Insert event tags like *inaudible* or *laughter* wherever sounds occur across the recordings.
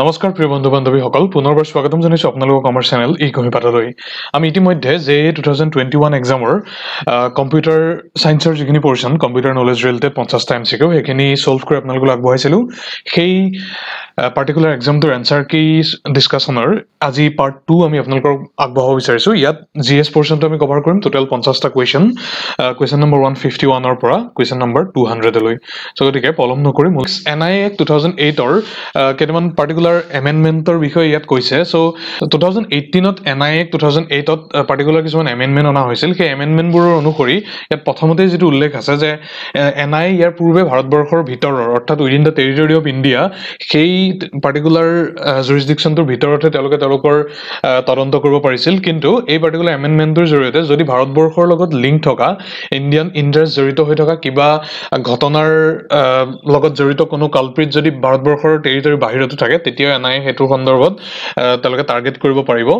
নমস্কাৰ প্ৰিয় বন্ধু বান্ধৱীসকল পুনৰবাৰ স্বাগতম জনাইছোঁ আপোনালোকক আমাৰ চেনেল ই কহিপাতালৈ আমি ইতিমধ্যে J A two thousand twenty one এক্সামৰ কম্পিউটাৰ চায়েন্সৰ যিখিনি পৰ্চন কম্পিউটাৰ নলেজ ৰিলেটেড পঞ্চাছটা এম চি কিউ সেইখিনি চল্ভ কৰি আপোনালোকক আগবঢ়াইছিলোঁ সেই পাৰ্টিকুলাৰ এক্সামটোৰ এনচাৰ কি ডিছকাশ্যনৰ আজি পাৰ্ট টু আমি আপোনালোকক আগবঢ়াব বিচাৰিছোঁ ইয়াত জি এছ পৰ্চনটো আমি কভাৰ কৰিম টোটেল পঞ্চাছটা question question number one fifty ওৱানৰ পৰা কুৱেশ্যন নম্বৰ টু হাণ্ড্ৰেডলৈ চ' গতিকে পলম নকৰি মোক এন আই এক টু থাউজেণ্ড এইটৰ কেইটামান পাৰ্টিকুলাৰ পাৰ্টিকুলাৰ এমেণ্ডমেণ্টৰ বিষয়ে ইয়াত কৈছে চ' টু থাউজেণ্ড এইটিনত N I A two thousand এইটত পাৰ্টিকুলাৰ কিছুমান এমেণ্ডমেণ্ট অনা হৈছিল সেই এমেণ্ডমেণ্টবোৰৰ অনুসৰি ইয়াত প্ৰথমতে যিটো উল্লেখ আছে যে এন আই ইয়াৰ পূৰ্বে ভাৰতবৰ্ষৰ ভিতৰৰ অৰ্থাৎ within the territory of India সেই পাৰ্টিকুলাৰ জুৰিষ্টিকশ্যনটোৰ ভিতৰতহে তেওঁলোকে তেওঁলোকৰ তদন্ত কৰিব পাৰিছিল কিন্তু এই পাৰ্টিকুলাৰ এমেণ্ডমেণ্টটোৰ জৰিয়তে যদি ভাৰতবৰ্ষৰ লগত লিংক থকা ইণ্ডিয়ান ইণ্টাৰেষ্ট জড়িত হৈ থকা কিবা ঘটনাৰ লগত জড়িত কোনো কালপ্ৰিট যদি ভাৰতবৰ্ষৰ টেৰিটৰি বাহিৰতো থাকে এতিয়াও এনাই সেইটো সন্দৰ্ভত তেওঁলোকে টাৰ্গেট কৰিব পাৰিব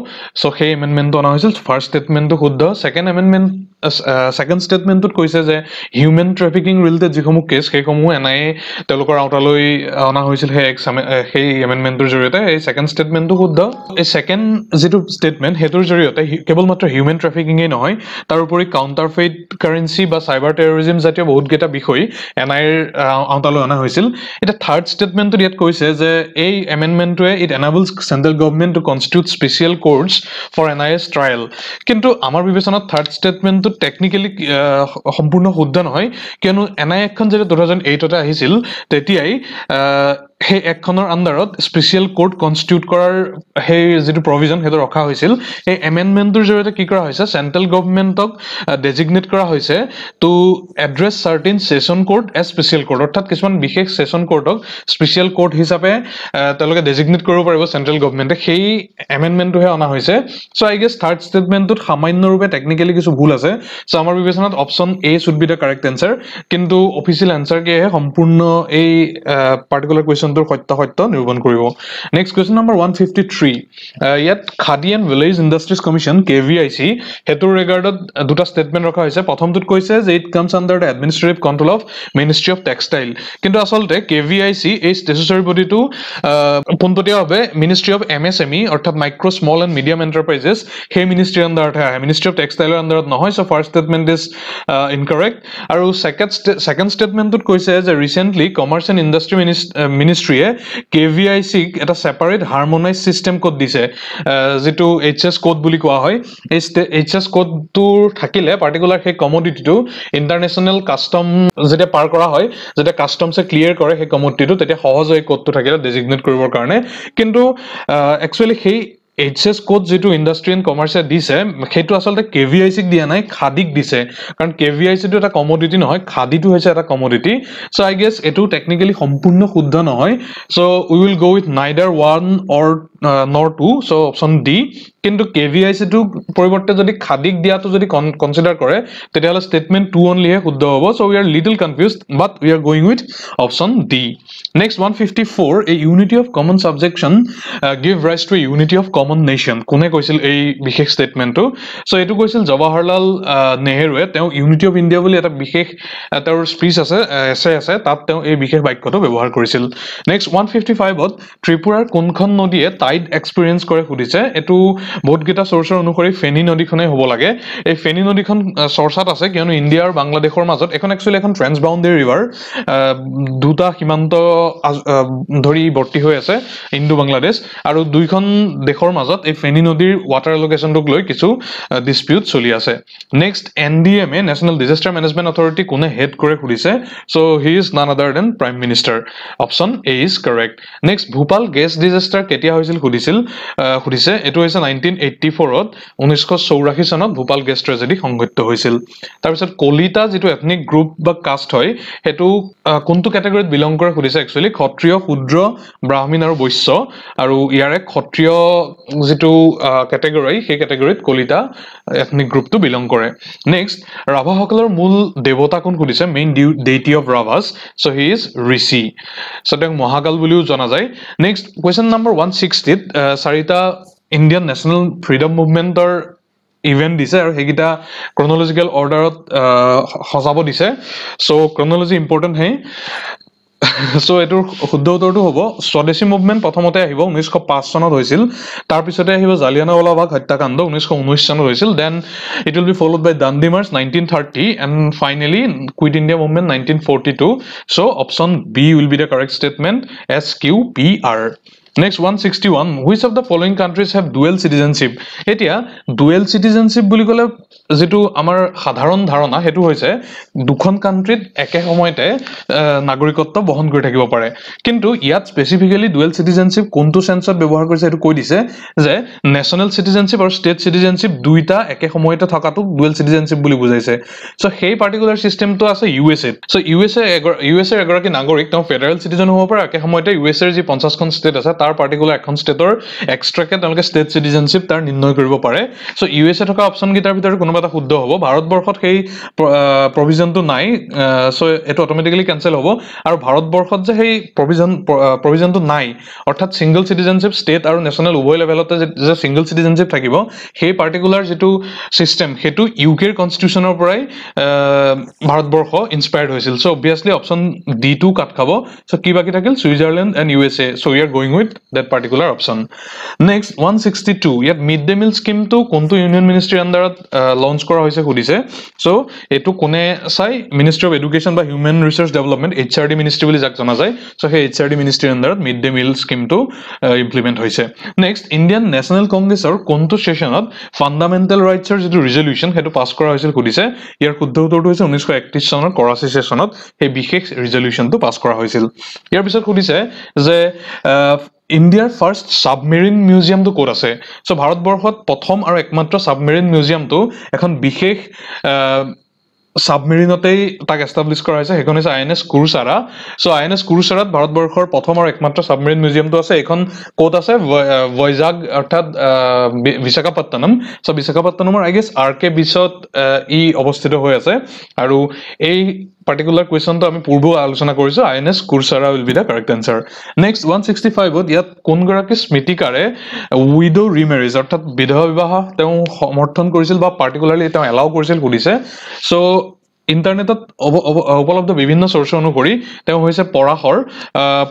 চ' সেই এমেণ্ডমেণ্টটো অনা হৈছিল ফাৰ্ষ্ট ষ্টেটমেণ্টটো শুদ্ধ ছেকেণ্ড এমেণ্ডমেণ্ট ছেকেণ্ড ষ্টেটমেণ্টটোত কৈছে যে হিউমেন ট্ৰেফিকিং ৰিলেটেড যিসমূহ কেছ সেইসমূহ এন আই এ তেওঁলোকৰ আওতালৈ অনা হৈছিল সেই সেই এমেণ্ডমেণ্টটোৰ জৰিয়তে এই ছেকেণ্ড ষ্টেটমেণ্টটো শুদ্ধ এই ছেকেণ্ড যিটো ষ্টেটমেণ্ট সেইটোৰ জৰিয়তে কেৱল মাত্ৰ হিউমেন ট্ৰেফিকিঙেই নহয় তাৰ উপৰি কাউণ্টাৰ ফেইড কাৰেঞ্চি বা চাইবাৰ টেৰৰিজিম জাতীয় বহুতকেইটা বিষয় এন আই এৰ আওতালৈ অনা হৈছিল এতিয়া থাৰ্ড ষ্টেটমেণ্টটোত ইয়াত কৈছে যে এই এমেণ্ডমেণ্টটোৱে it enables central government to constitute special courts for N I S trial কিন্তু আমাৰ বিবেচনাত থাৰ্ড ষ্টেটমেণ্টটো এইটো টেকনিকেলি সম্পূৰ্ণ শুদ্ধ নহয় কিয়নো এন আই এক্সখন যেতিয়া টু থাউজেণ্ড এইটতে আহিছিল তেতিয়াই সেই একখনৰ আণ্ডাৰত স্পেচিয়েল কোৰ্ট কনষ্টিটিউট কৰাৰ সেই যিটো প্ৰভিজন সেইটো ৰখা হৈছিল সেই এমেণ্ডমেণ্টটোৰ জৰিয়তে কি কৰা হৈছে চেণ্ট্ৰেল গভৰ্ণমেণ্টক ডেজিগনেট কৰা হৈছে to address certain session court as special court অৰ্থাৎ কিছুমান বিশেষ ছেচন কোৰ্টক স্পেচিয়েল কোৰ্ট হিচাপে তেওঁলোকে ডেজিগনেট কৰিব পাৰিব চেণ্ট্ৰেল গভৰ্ণমেণ্টে সেই এমেণ্ডমেণ্টটোহে অনা হৈছে চ' আই গেছ থাৰ্ড ষ্টেটমেণ্টটোত সামান্যৰূপে টেকনিকেলি কিছু ভুল আছে চ' আমাৰ বিবেচনাত option A should be the correct answer কিন্তু অফিচিয়েল এনচাৰ কি আহে সম্পূৰ্ণ এই পাৰ্টিকুলাৰ কুৱেশ্যন কুৱেশ্যনটোৰ সত্যাসত্য নিৰূপণ কৰিব next question number one fifty three ইয়াত Khadi and village industries commission K V I C সেইটোৰ ৰিগাৰ্ডত দুটা ষ্টেটমেণ্ট ৰখা হৈছে প্ৰথমটোত কৈছে যে it comes under the administrative control of ministry of textile কিন্তু আচলতে কে ভি আই চি এই ষ্টেচুচৰি বডিটো পোনপটীয়াভাৱে ministry of M S M E অৰ্থাৎ micro' small and medium enterprises সেই মিনিষ্ট্ৰীৰ আণ্ডাৰতহে আহে মিনিষ্ট্ৰী অফ টেক্সটাইলৰ আণ্ডাৰত নহয় চ' ফাৰ্ষ্ট ষ্টেটমেণ্ট ইজ ইনকাৰেক্ট আৰু ছেকেণ্ড ছেকেণ্ড ষ্টেটমেণ্টটোত কৈছে যে recently commerce and industry ministry কেমিষ্ট্ৰীয়ে কে ভি আই চিক এটা ছেপাৰেট হাৰ্মনাইজ ছিষ্টেম ক'ড দিছে যিটো এইচ এছ ক'ড বুলি কোৱা হয় এই এইচ এছ ক'ডটো থাকিলে পাৰ্টিকুলাৰ সেই কমডিটিটো ইণ্টাৰনেশ্যনেল কাষ্টম যেতিয়া পাৰ কৰা হয় যেতিয়া কাষ্টমছে ক্লিয়াৰ কৰে সেই কমডিটিটো তেতিয়া সহজ হয় ক'ডটো থাকিলে ডেজিগনেট কৰিবৰ কাৰণে কিন্তু একচুৱেলি সেই এইচ এছ কোড যিটো ইণ্ডাষ্ট্ৰি এণ্ড কমাৰ্চে দিছে সেইটো আচলতে কে ভি আই চিক দিয়া নাই খাদীক দিছে কাৰণ কে ভি আই চিটো এটা কমডিটি নহয় খাদীটো হৈছে এটা কমডিটি চ' আই গেছ এইটো টেকনিকেলি সম্পূৰ্ণ শুদ্ধ নহয় so' we will go' with neither one or nor two so' option D কিন্তু কে ভি আই চিটো পৰিৱৰ্তে যদি খাদীক দিয়াটো যদি কনচিডাৰ কৰে তেতিয়াহ'লে ষ্টেটমেণ্ট টু অনলিহে শুদ্ধ হ'ব so' we are little confuse but we are going with option D next one fifty four এই unity of common subjection give rise to unity of common nation কোনে কৈছিল এই বিশেষ ষ্টেটমেণ্টটো চ' এইটো কৈছিল জৱাহৰলাল নেহৰুৱে তেওঁ ইউনিটি অফ ইণ্ডিয়া বুলি এটা বিশেষ তেওঁৰ স্পীচ আছে এছে আছে তাত তেওঁ এই বিশেষ বাক্যটো ব্যৱহাৰ কৰিছিল নেক্সট ওৱান ফিফটি ফাইভত ত্ৰিপুৰাৰ কোনখন নদীয়ে টাইড এক্সপিৰিয়েঞ্চ কৰে সুধিছে এইটো বহুতকেইটা চৰ্চৰ অনুসৰি ফেনী নদীখনে হ'ব লাগে এই ফেনী নদীখন চৰ্চাত আছে কিয়নো ইণ্ডিয়া আৰু বাংলাদেশৰ মাজত এখন একচুৱেলি এখন ট্ৰেন্সবাউণ্ডেৰী ৰিভাৰ দুটা সীমান্ত ধৰি বৰ্তি হৈ আছে ইণ্ডো বাংলাদেশ আৰু দুইখন দেশৰ মাজত এই ফেনী নদীৰ ৱাটাৰ এলকেশ্যনটোক লৈ কিছু ডিছপিউট চলি আছে next N D M A national disaster management authority কোনে হেড কৰে সুধিছে so' he is none other than prime minister option A is correct next Bhopal gas disaster কেতিয়া হৈছিল সুধিছিল সুধিছে এইটো হৈছে নাইনটিন এইটটি ফ'ৰত ঊনৈছশ চৌৰাশী চনত ভূপাল গেছ ট্ৰেজেডি সংঘটিত হৈছিল তাৰপিছত কলিতা যিটো এথনিক গ্ৰুপ বা কাষ্ট হয় সেইটো কোনটো কেটেগৰীত বিলং কৰে সুধিছে একচুৱেলি ক্ষত্ৰিয় শূদ্ৰ ব্ৰাহ্মীণ আৰু বৈশ্য আৰু ইয়াৰে ক্ষত্ৰিয় যিটো কেটেগৰী সেই কেটেগৰীত কলিতা এথনিক গ্ৰুপটো বিলং কৰে নেক্সট ৰাভাসকলৰ মূল দেৱতা কোন সুধিছে main due deity of Rabhas so' he is Rishi so' তেওঁক মহাকাল বুলিও জনা যায় next question number one sixty ছিক্সটিত চাৰিটা ইণ্ডিয়ান নেশ্যনেল ফ্ৰীডম মুভমেণ্টৰ ইভেণ্ট দিছে আৰু সেইকেইটা ক্ৰনলজিকেল অৰ্ডাৰত সজাব দিছে চ' ক্ৰনলজি ইম্পৰ্টেণ্ট হেই চ' *laughs* এইটোৰ শুদ্ধ উত্তৰটো হ'ব স্বদেশী মুভমেণ্ট প্ৰথমতে আহিব ঊনৈছশ পাঁচ চনত হৈছিল তাৰপিছতে আহিব জালিয়ানাৱালাবাগ হত্যাকাণ্ড ঊনৈছশ ঊনৈছ চনত হৈছিল then it will be followed by Dandi march nineteen thirty and finally quit India movement nineteen forty two so' option B will be the correct statement S Q P R next one sixty one which of the following countries have dual citizenship এতিয়া dual citizenship বুলি ক'লে যিটো আমাৰ সাধাৰণ ধাৰণা সেইটো হৈছে দুখন কাণ্ট্ৰিত একে সময়তে নাগৰিকত্ব বহন কৰি থাকিব পাৰে কিন্তু ইয়াত স্পেচিফিকেলি ডুৱেল চিটিজেনশ্বিপ কোনটো চেঞ্চত ব্যৱহাৰ কৰিছে সেইটো কৈ দিছে যে নেশ্যনেল চিটিজেনশ্বিপ আৰু ষ্টেট চিটিজেনশ্বিপ দুয়োটা একে সময়তে থকাটোক ডুৱেল চিটিজেনশ্বিপ বুলি বুজাইছে চ' সেই পাৰ্টিকুলাৰ ছিষ্টেমটো আছে ইউ এছ এত so' U S A U S এৰ এগৰাকী নাগৰিক তেওঁ ফেডাৰেল চিটিজেনো হ'ব পাৰে একে সময়তে ইউ এছ এৰ যি পঞ্চাছখন ষ্টেট আছে তাৰ তাৰ পাৰ্টিকুলাৰ এখন ষ্টেটৰ এক্সট্ৰাকে তেওঁলোকে ষ্টেট চিটিজেনশ্বিপ তাৰ নিৰ্ণয় কৰিব পাৰে চ' ইউ এছ এ থকা অপশ্যনকেইটাৰ ভিতৰত কোনোবা এটা শুদ্ধ হ'ব ভাৰতবৰ্ষত সেই প্ৰভিজনটো নাই চ' এইটো অট'মেটিকেলি কেঞ্চেল হ'ব আৰু ভাৰতবৰ্ষত যে সেই প্ৰভিজন প্ৰভিজনটো নাই অৰ্থাৎ ছিংগল চিটিজেনশ্বিপ ষ্টেট আৰু নেশ্যনেল উভয় লেভেলতে যে ছিংগল চিটিজেনশ্বিপ থাকিব সেই পাৰ্টিকুলাৰ যিটো ছিষ্টেম সেইটো ইউ কেৰ কনষ্টিটিউশ্যনৰ পৰাই ভাৰতবৰ্ষ ইনস্পায়াৰ্ড হৈছিল চ' অবভিয়াছলি অপশ্যন ডি টো কাট খাব চ' কি বাকী থাকিল Switzerland and U S A so' ইয়াৰ going with that particular option. Next, 162. Yet midday meal scheme to Kuntu Union Ministry under uh, launch kora hoise kudise. So, etu kune sai Ministry of Education by Human Research Development, HRD Ministry will jakzana sai. So, he HRD Ministry under midday meal scheme to uh, implement hoise. Next, Indian National Congress or Kuntu session at fundamental rights or jitu resolution he to pass kora hoise kudise. Yer kuddhu dhu dhu hoise unisko active sonot kora se session at he bhikhe resolution to pass kora hoise. Yer bishar kudise je uh, ইণ্ডিয়াৰ first submarine মিউজিয়ামটো ক'ত আছে চ' ভাৰতবৰ্ষত প্ৰথম আৰু একমাত্ৰ submarine মিউজিয়ামটো এখন বিশেষ ছাবমেৰিনতেই তাক এষ্টাব্লিছ কৰা হৈছে সেইখন হৈছে I N S Kursura so' I N S কুৰুচাৰাত ভাৰতবৰ্ষৰ প্ৰথম আৰু একমাত্ৰ চাবমেৰিন মিউজিয়ামটো আছে এইখন ক'ত আছে ৱৈজাগ অৰ্থাৎ বিশাখাপট্টনম চ' বিশাখাপট্টনমৰ আই গেছ আৰ কে বিচত ই অৱস্থিত হৈ আছে আৰু এই পাৰ্টিকুলাৰ কুৱেশ্যনটো আমি পূৰ্বেও আলোচনা কৰিছোঁ I N S Kursura will be the correct answer next one sixty ফাইভত ইয়াত কোনগৰাকী স্মৃতিকাৰে উইডো ৰিমেৰিজ অৰ্থাৎ বিধৱা বিবাহ তেওঁ সমৰ্থন কৰিছিল বা পাৰ্টিকুলাৰলি তেওঁ এলাউ কৰিছিল সুধিছে চ' ইণ্টাৰনেটত উপলব্ধ বিভিন্ন চৰ্চ অনুসৰি তেওঁ হৈছে পৰাশৰ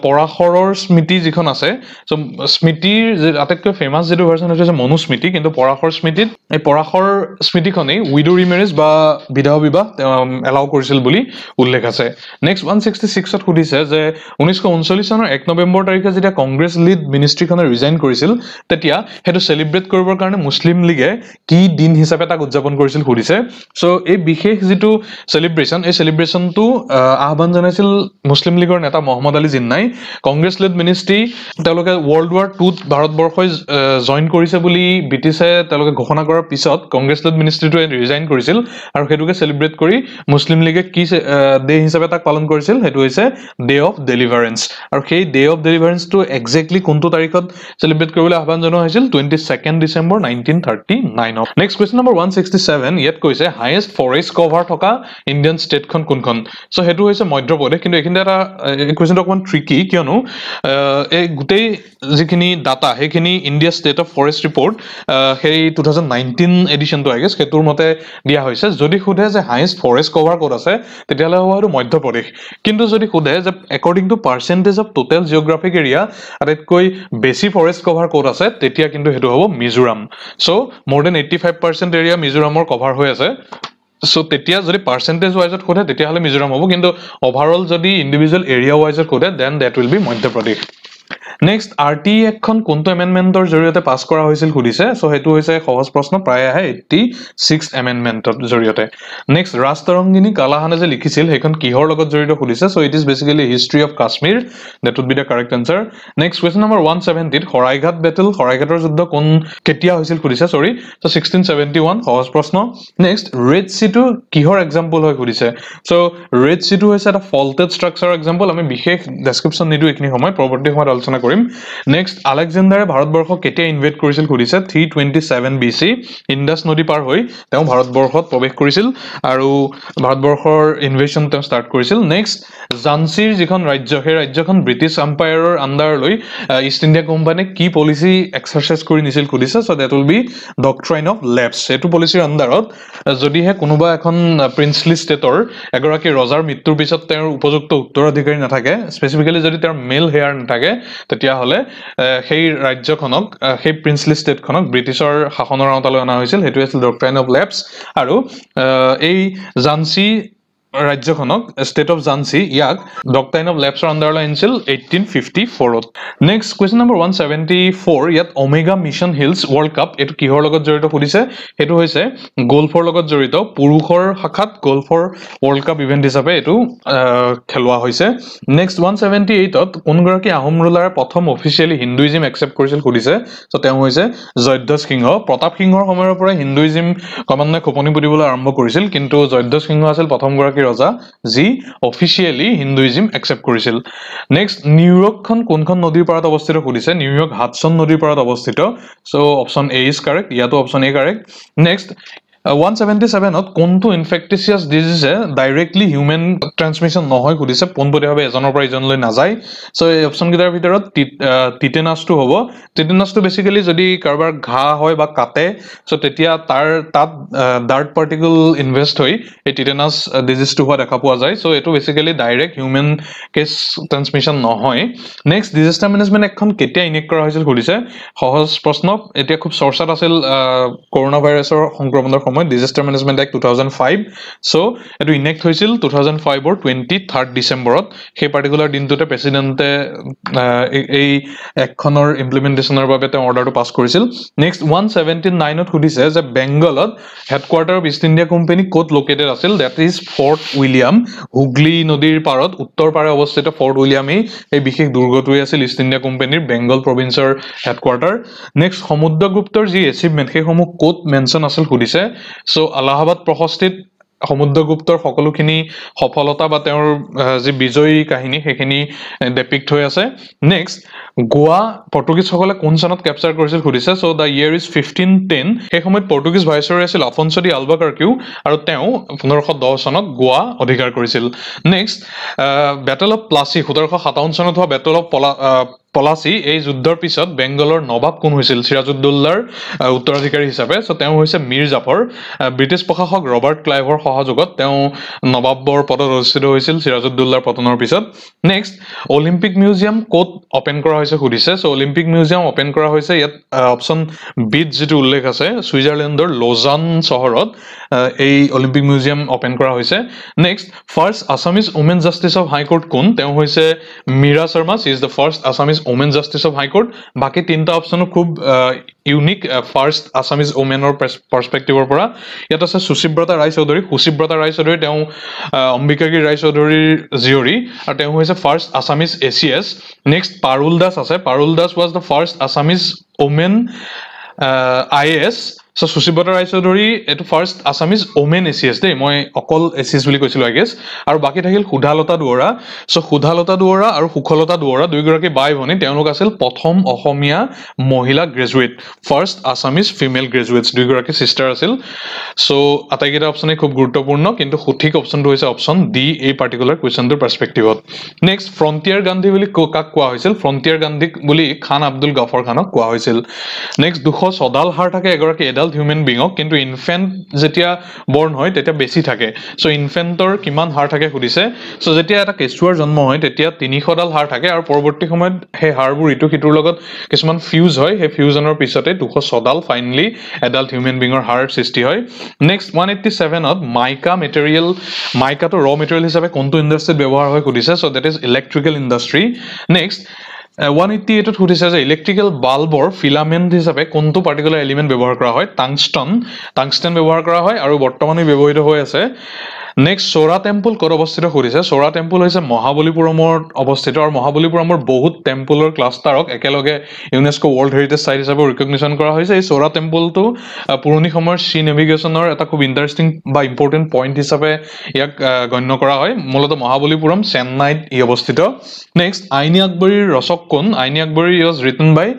পৰাশৰৰ স্মৃতি যিখন আছে চ' স্মৃতিৰ যি আটাইতকৈ ফেমাছ যিটো ভাৰ্চন হৈছে মনুস্মৃতি কিন্তু পৰাশৰ স্মৃতিত এই পৰাশৰ স্মৃতিখনেই উইডো ৰিমেৰেজ বা বিধা বিবাহ তেওঁ এলাউ কৰিছিল বুলি উল্লেখ আছে নেক্সট ওৱান ছিক্সটি ছিক্সত সুধিছে যে ঊনৈছশ ঊনচল্লিছ চনৰ এক নৱেম্বৰ তাৰিখে যেতিয়া কংগ্ৰেছ লীড মিনিষ্ট্ৰীখনে ৰিজাইন কৰিছিল তেতিয়া সেইটো চেলিব্ৰেট কৰিবৰ কাৰণে মুছলিম লীগে কি দিন হিচাপে তাক উদযাপন কৰিছিল সুধিছে চ' এই বিশেষ যিটো চেলিব্ৰেশ্যন এই চেলিব্ৰেশ্যনটো আহ্বান জনাইছিল মুছলিম লীগৰ নেতা মহম্মদ আলী জিন্নাই কংগ্ৰেছ লেড মিনিষ্ট্ৰী তেওঁলোকে ৱৰ্ল্ড ৱাৰ টুত ভাৰতবৰ্ষই জইন কৰিছে বুলি ব্ৰিটিছে তেওঁলোকে ঘোষণা কৰাৰ পিছত কংগ্ৰেছ লেড মিনিষ্ট্ৰীটোৱে ৰিজাইন কৰিছিল আৰু সেইটোকে চেলিব্ৰেট কৰি মুছলিম লীগে কি ডে হিচাপে তাক পালন কৰিছিল সেইটো হৈছে ডে অফ ডেলিভাৰেঞ্চ আৰু সেই ডে অফ ডেলিভাৰেঞ্চটো একজেক্টলি কোনটো তাৰিখত চেলিব্ৰেট কৰিবলৈ আহ্বান জনোৱা হৈছিল twenty second December nineteen thirty নাইনত next question number one sixty seven ইয়াত কৈছে হায়েষ্ট ফৰেষ্ট কভাৰ থকা ইণ্ডিয়ান ষ্টেটখন কোনখন চ' সেইটো হৈছে মধ্যপ্ৰদেশ কিন্তু এইখিনিতে এটা কুৱেশ্যনটো অকণমান ট্ৰিকি কিয়নো এই গোটেই যিখিনি ডাটা সেইখিনি India state of forest report সেই টু থাউজেণ্ড নাইনটিন এডিশ্যনটো আহি গৈছে সেইটোৰ মতে দিয়া হৈছে যদি সোধে যে হায়েষ্ট ফৰেষ্ট কভাৰ ক'ত আছে তেতিয়াহ'লে হ'ব সেইটো মধ্যপ্ৰদেশ কিন্তু যদি সোধে যে according to percentage of total geographic area আটাইতকৈ বেছি ফৰেষ্ট কভাৰ ক'ত আছে তেতিয়া কিন্তু সেইটো হ'ব Mizoram so' more than eighty five percent area মিজোৰামৰ কভাৰ হৈ আছে চ' তেতিয়া যদি পাৰ্চেণ্টেজ ৱাইজত সোধে তেতিয়াহ'লে মিজোৰাম হ'ব কিন্তু অভাৰঅল যদি ইণ্ডিভিজুৱেল এৰিয়া ৱাইজত সোধে then date will B Madhya Pradesh next R T এখন কোনটো এমেন্ডমেন্টৰ জৰিয়তে পাস কৰা হৈছিল খুদিছে সো হেতু হৈছে সহজ প্ৰশ্ন প্ৰায় আহে 86 এমেন্ডমেন্টৰ জৰিয়তে নেক্সট ৰাষ্ট্ৰংগিনী কালাহানে যে লিখিছিল হেখন কিহৰ লগত জড়িত খুদিছে so it is basically history of Kashmir that would be the correct answer next question number 170 হৰাইঘাট বেটল হৰাইঘাটৰ যুদ্ধ কোন কেতিয়া হৈছিল খুদিছে সৰি সো 1671 সহজ প্ৰশ্ন নেক্সট ৰেড সিটো কিহৰ এক্সাম্পল হয় খুদিছে সো ৰেড সিটো হৈছে এটা ফল্টেড ষ্ট্ৰাকচাৰ এক্সাম্পল আমি বিশেষ ডেসক্ৰিপচন নিদিও এখিনি সময় পৰৱৰ্তী সময়ত আলোচনা কৰিম নেক্সট আলেকজেণ্ডাৰে ভাৰতবৰ্ষ কেতিয়া ইনভেট কৰিছিল সুধিছে three twenty seven B C Indus নদী পাৰ হৈ তেওঁ ভাৰতবৰ্ষত প্ৰৱেশ কৰিছিল আৰু ভাৰতবৰ্ষৰ ইনভেশ্যন তেওঁ ষ্টাৰ্ট কৰিছিল নেক্সট ঝান্সীৰ যিখন ৰাজ্য সেই ৰাজ্যখন ব্ৰিটিছ আম্পায়াৰৰ আণ্ডাৰ লৈ ইষ্ট ইণ্ডিয়া কোম্পানীয়ে কি পলিচি এক্সাৰচাইজ কৰি নিছিল সুধিছে so' that will be doctrine of lapse সেইটো পলিচিৰ আণ্ডাৰত যদিহে কোনোবা এখন প্ৰিন্সলি ষ্টেটৰ এগৰাকী ৰজাৰ মৃত্যুৰ পিছত তেওঁৰ উপযুক্ত উত্তৰাধিকাৰী নাথাকে স্পেচিফিকেলি যদি তেওঁৰ মেল হেয়াৰ নাথাকে তেতিয়াহ'লে সেই ৰাজ্যখনক সেই প্ৰিন্সলি ষ্টেটখনক ব্ৰিটিছৰ শাসনৰ আওতালৈ অনা হৈছিল সেইটোৱে আছিল ডক্ট্ৰাইন অফ লেপছ আৰু এই জাঞ্চি ৰাজ্যখনক ষ্টেট অফ জাঞ্চি ইয়াক ডক্টাইন অফ লেপছৰ আণ্ডাৰলৈ আনিছিল এইটিন ফিফটি ফ'ৰত next question number one seventy four ইয়াত omega mission hills world cup এইটো কিহৰ লগত জড়িত সুধিছে সেইটো হৈছে গল্ফৰ লগত জড়িত পুৰুষৰ শাখাত গল্ফৰ ৱৰ্ল্ড কাপ ইভেণ্ট হিচাপে এইটো খেলোৱা হৈছে নেক্সট ওৱান ছেভেণ্টি এইটত কোনগৰাকী আহোম ৰোলাৰে প্ৰথম অফিচিয়েলি হিন্দুইজিম একচেপ্ট কৰিছিল সুধিছে চ' তেওঁ হৈছে জয়ধ্বজ সিংহ প্ৰতাপ সিংহৰ সময়ৰ পৰাই হিন্দুইজিম ক্ৰমান্বয়ে খোপনি পুতিবলৈ আৰম্ভ কৰিছিল কিন্তু জয়ধ্বজ সিংহ আছিল প্ৰথমগৰাকী ৰজা যি অফিচিয়েলি হিন্দুইজিম একচেপ্ট কৰিছিল নেক্সট নিউয়ৰ্কখন কোনখন নদীৰ পাৰত অৱস্থিত সুধিছে নিউয়ৰ্ক হাডছন নদীৰ পাৰত অৱস্থিত so' option A is correct ইয়াতো option A correct next one seventy ছেভেনত কোনটো ইনফেক্টেচিয়াছ ডিজিজে ডাইৰেক্টলি হিউমেন ট্ৰেন্সমিশ্যন নহয় সুধিছে পোনপটীয়াভাৱে এজনৰ পৰা ইজনলৈ নাযায় চ' এই অপশ্যনকেইটাৰ ভিতৰত টিটেনাছটো হ'ব টিটেনাছটো বেচিকেলি যদি কাৰোবাৰ ঘাঁহ হয় বা কাটে চ' তেতিয়া তাৰ তাত ডাৰ্ট পাৰ্টিকুল ইনভেষ্ট হৈ এই টিটেনাছ ডিজিজটো হোৱা দেখা পোৱা যায় চ' এইটো basically direct human case transmission নহয় নেক্সট ডিজাষ্টাৰ মেনেজমেণ্ট এক্টখন কেতিয়া ইনেক্ট কৰা হৈছিল সুধিছে সহজ প্ৰশ্ন এতিয়া খুব চৰ্চাত আছিল কৰোণা ভাইৰাছৰ সংক্ৰমণৰ সময়ত সময়ত disaster management act two thousand five so' এইটো ইনেক্ট হৈছিল টু থাউজেণ্ড ফাইভৰ টুৱেণ্টি থাৰ্ড ডিচেম্বৰত সেই পাৰ্টিকুলাৰ দিনটোতে প্ৰেচিডেণ্টে এই এক্টখনৰ ইমপ্লিমেণ্টেশ্যনৰ বাবে তেওঁ অৰ্ডাৰটো পাছ কৰিছিল নেক্সট ওৱান ছেভেণ্টিন নাইনত সুধিছে যে বেংগলত headquarter of east India company ক'ত লোকেটেড আছিল that is fort William Hooghly নদীৰ পাৰত উত্তৰ পাৰে অৱস্থিত ফৰ্ট উইলিয়ামেই এই বিশেষ দুৰ্গটোৱেই আছিল ইষ্ট ইণ্ডিয়া কোম্পানীৰ বেংগল প্ৰভিঞ্চৰ হেডকোৱাৰ্টাৰ নেক্সট সমুদ্ৰগুপ্তৰ যি এচিভমেণ্ট সেইসমূহ ক'ত মেনশ্যন আছিল সুধিছে চ' আলাহাবাদ প্ৰশস্তিত সমুদ্ৰগুপ্তৰ সকলোখিনি সফলতা বা তেওঁৰ যি বিজয়ী কাহিনী সেইখিনি ডেপিক্ট হৈ আছে নেক্সট গোৱা পৰ্তুগীজসকলে কোন চনত কেপচাৰ কৰিছিল সুধিছে so' the year is fifteen ten সেই সময়ত পৰ্তুগীজ ভাইচৰ আছিল আফনচদি আলবাকাৰ্কিউ আৰু তেওঁ পোন্ধৰশ দহ চনত গোৱা অধিকাৰ কৰিছিল নেক্সট বেটেল অফ প্লাচি সোতৰশ সাতাৱন্ন চনত হোৱা বেটেল অফ পলা পলাচি এই যুদ্ধৰ পিছত বেংগলৰ নবাব কোন হৈছিল চিৰাজুদ্দোল্লাৰ উত্তৰাধিকাৰী হিচাপে চ' তেওঁ হৈছে মীৰ জাফৰ ব্ৰিটিছ প্ৰশাসক ৰবাৰ্ট ক্লাইভৰ সহযোগত তেওঁ নবাবৰ পদত অনুষ্ঠিত হৈছিল চিৰাজুদ্দোল্লাৰ পতনৰ পিছত নেক্সট অলিম্পিক মিউজিয়াম ক'ত অপেন কৰা হৈছে সুধিছে চ' অলিম্পিক মিউজিয়াম অপেন কৰা হৈছে ইয়াত অপশ্যন বিত যিটো উল্লেখ আছে ছুইজাৰলেণ্ডৰ লোজান চহৰত এই অলিম্পিক মিউজিয়াম অপেন কৰা হৈছে next first Assamese woman justice of high court কোন তেওঁ হৈছে Meera Sharma she is the first Assamese woman justice of high court বাকী তিনিটা অপশ্যনো খুব ইউনিক ফাৰ্ষ্ট আছামিজ উমেনৰ পাৰ্চপেক্টিভৰ পৰা ইয়াত আছে সুচিব্ৰতা ৰায় চৌধুৰী সুচিব্ৰতা ৰায় চৌধুৰী তেওঁ অম্বিকাগিৰ ৰায় চৌধুৰীৰ জীয়ৰী আৰু তেওঁ হৈছে first Assamese A C S next Parul Das আছে Parul Das was the first Assamese woman I A S সুশীবৰ ৰাই চৌধুৰী এইটো first Assamese woman A C S দেই মই অকল এ চি এছ বুলি কৈছিলোঁ আই গেছ আৰু বাকী থাকিল সুধালতা দুৱৰা চ' সুধালতা দুৱৰা আৰু সুখলতা দুৱৰা দুয়োগৰাকী বাই ভনী তেওঁলোক আছিল প্ৰথম অসমীয়া মহিলা graduate first Assamese female graduates দুয়োগৰাকী ছিষ্টাৰ আছিল চ' আটাইকেইটা অপশ্যনেই খুব গুৰুত্বপূৰ্ণ কিন্তু সঠিক অপশ্যনটো হৈছে অপশ্যন ডি এই পাৰ্টিকুলাৰ কুৱেশ্যনটোৰ পাৰ্চপেক্টিভত নেক্সট ফ্ৰণ্টিয়াৰ গান্ধী বুলি কাক কোৱা হৈছিল ফ্ৰণ্টিয়াৰ গান্ধীক বুলি খান আব্দুল গাফৰ খানক কোৱা হৈছিল নেক্সট দুশ চদাল হাৰ থাকে এগৰাকী এডাল এডাল্ট হিউমেন বিঙক কিন্তু ইনফেণ্ট যেতিয়া বৰ্ণ হয় তেতিয়া বেছি থাকে চ' ইনফেণ্টৰ কিমান হাড় থাকে সুধিছে চ' যেতিয়া এটা কেঁচুৱাৰ জন্ম হয় তেতিয়া তিনিশডাল হাৰ থাকে আৰু পৰৱৰ্তী সময়ত সেই হাৰবোৰ ইটো সিটোৰ লগত কিছুমান ফিউজ হয় সেই ফিউজনৰ পিছতে দুশ ছডাল ফাইনেলি এডাল্ট হিউমেন বিঙৰ হাৰ সৃষ্টি হয় নেক্সট ওৱান এইটি ছেভেনত মাইকা মেটেৰিয়েল মাইকাটো ৰ মেটেৰিয়েল হিচাপে কোনটো ইণ্ডাষ্ট্ৰীত ব্যৱহাৰ হয় সুধিছে so' that is electrical industry next one এইটত সুধিছে যে ইলেক্ট্ৰিকেল বাল্বৰ ফিলামেণ্ট হিচাপে কোনটো পাৰ্টিকুলাৰ এলিমেণ্ট ব্যৱহাৰ কৰা হয় টাংষ্টন টাংষ্টন ব্যৱহাৰ কৰা হয় আৰু বৰ্তমানে ব্যৱহৃত হৈ আছে নেক্সট চৌৰা টেম্পল ক'ত অৱস্থিত সুধিছে চৌৰা টেম্পল হৈছে মহাবলীপুৰমত অৱস্থিত আৰু মহাবলীপুৰমৰ বহুত টেম্পলৰ ক্লাষ্টাৰক একেলগে ইউনেস্ক' ৱৰ্ল্ড হেৰিটেজ চাইট হিচাপে ৰিকগনিশ্যন কৰা হৈছে এই চৌৰা টেম্পলটো পুৰণি সময়ৰ চি নেভিগেশ্যনৰ এটা খুব ইণ্টাৰেষ্টিং বা ইম্পৰ্টেণ্ট পইণ্ট হিচাপে ইয়াক গণ্য কৰা হয় মূলতঃ মহাবলীপুৰম চেন্নাইত ই অৱস্থিত নেক্সট আইনী আকবৰীৰ ৰচক কোন Ain-i-Akbari is written by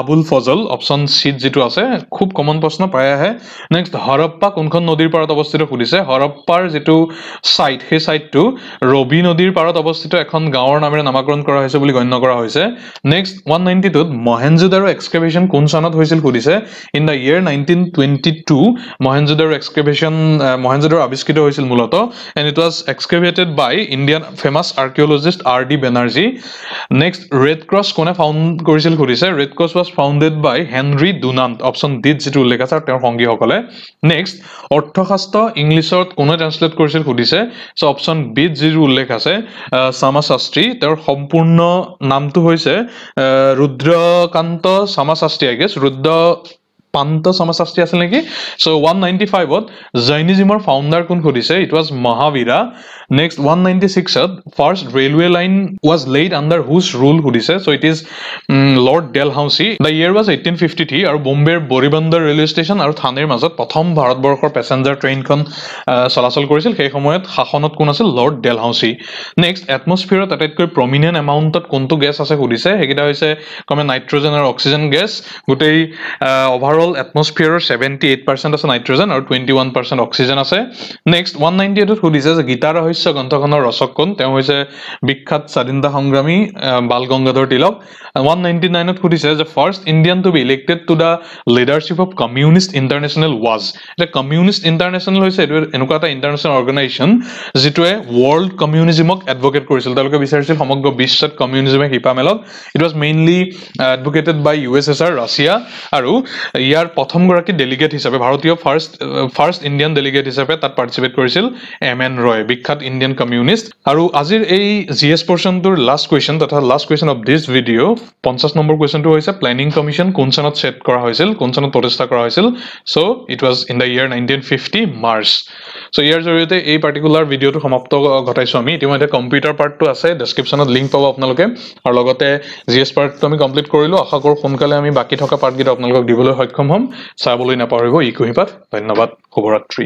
Abul Fazl option চিত যিটো আছে খুব কমন প্ৰশ্ন প্ৰায় আহে নেক্সট হৰপ্পা কোনখন নদীৰ পাৰত অৱস্থিত সুধিছে হৰপ্পাৰ যিটো ছাইট সেই ছাইটটো ৰবি নদীৰ পাৰত অৱস্থিত এখন গাঁৱৰ নামেৰে নামাকৰণ কৰা হৈছে বুলি গণ্য কৰা হৈছে নেক্সট ওৱান নাইনটি টুত মহেনজুদাৰু এক্সক্ৰেভেশ্যন কোন চনত হৈছিল সুধিছে in the year nineteen twenty two Mohenjo-daro excavation Mohenjo-daro আৱিষ্কৃত হৈছিল মূলত and it was excavated by Indian famous archaeologist R D Banerjee next red cross কোনে ফাউণ্ড কৰিছিল সুধিছে red cross was founded by Henry Dunant option ডিট যিটো উল্লেখ আছে তেওঁৰ সংগীসকলে নেক্সট অৰ্থশাস্ত্ৰ ইংলিছত কোনে ট্ৰেন্সলেট কৰিছিল কৰিছিল সুধিছে চ' অপশ্যন বিত যিটো উল্লেখ আছে শ্যামা শাস্ত্ৰী তেওঁৰ সম্পূৰ্ণ নামটো হৈছে ৰুদ্ৰকান্ত শ্যামা শাস্ত্ৰী আই গেছ ৰুদ্ৰ পান্ত সমাশাস্তি আছিল নেকি চ' ওৱান নাইণ্টি ফাইভত জৈনিজিমৰ ফাউণ্ডাৰ কোন সুধিছে it was Mahavira next one ninety ছিক্সত first railway line was laid under whose rule সুধিছে so' it is lord Dalhousie the year was eighteen fifty three আৰু বোম্বেৰ বৰিবন্দৰ ৰেলৱে ষ্টেচন আৰু থানেৰ মাজত প্ৰথম ভাৰতবৰ্ষৰ পেছেঞ্জাৰ ট্ৰেইনখন চলাচল কৰিছিল সেই সময়ত শাসনত কোন আছিল লৰ্ড ডেল হাউচি নেক্সট এটমছফিয়াৰত আটাইতকৈ প্ৰমিনেণ্ট এমাউণ্টত কোনটো গেছ আছে সুধিছে সেইকেইটা হৈছে ক্ৰমে নাইট্ৰজেন আৰু অক্সিজেন গেছ গোটেই অভাৰ অভাৰঅল এটমস্ফিয়াৰৰ ছেভেণ্টি এইট পাৰ্চেণ্ট আছে নাইট্ৰজেন আৰু টুৱেণ্টি ওৱান পাৰ্চেণ্ট অক্সিজেন আছে নেক্সট ওৱান নাইণ্টি এইটত সুধিছে যে গীতা ৰহস্য গ্ৰন্থখনৰ ৰচক কোন তেওঁ হৈছে বিখ্যাত স্বাধীনতা সংগ্ৰামী বাল গংগাধৰ তিলক ওৱান নাইণ্টি নাইনত সুধিছে যে first Indian to be elected to the leadership of Communist International was এতিয়া তেওঁলোকে ইয়াৰ প্ৰথমগৰাকী ডেলিগেট হিচাপে ভাৰতীয় ফাৰ্ষ্ট ফাৰ্ষ্ট ইণ্ডিয়ান ডেলিগেট হিচাপে তাত পাৰ্টিচিপেট কৰিছিল এম এন ৰয় বিখ্যাত ইণ্ডিয়ান কমিউনিষ্ট আৰু আজিৰ এই জি এছ পৰ্চনটোৰ লাষ্ট কুৱেশ্যন তথা last question of this video' পঞ্চাছ নম্বৰ কুৱেশ্যনটো হৈছে প্লেনিং কমিশ্যন কোন চনত ছেট কৰা হৈছিল কোন চনত প্ৰতিষ্ঠা কৰা হৈছিল so' it was in the year nineteen fifty March so' ইয়াৰ জৰিয়তে এই পাৰ্টিকুলাৰ ভিডিঅ'টো সমাপ্ত ঘটাইছোঁ আমি ইতিমধ্যে কম্পিউটাৰ পাৰ্টটো আছে ডেছক্ৰিপশ্যনত লিংক পাব আপোনালোকে আৰু লগতে জি এছ পাৰ্টটো আমি কমপ্লিট কৰিলোঁ আশা কৰোঁ সোনকালে আমি বাকী থকা পাৰ্টকেইটা আপোনালোকক দিবলৈ সক্ষম সক্ষম হ'ম চাবলৈ নাপাহৰিব ইকুহিপাত ধন্যবাদ শুভৰাত্ৰি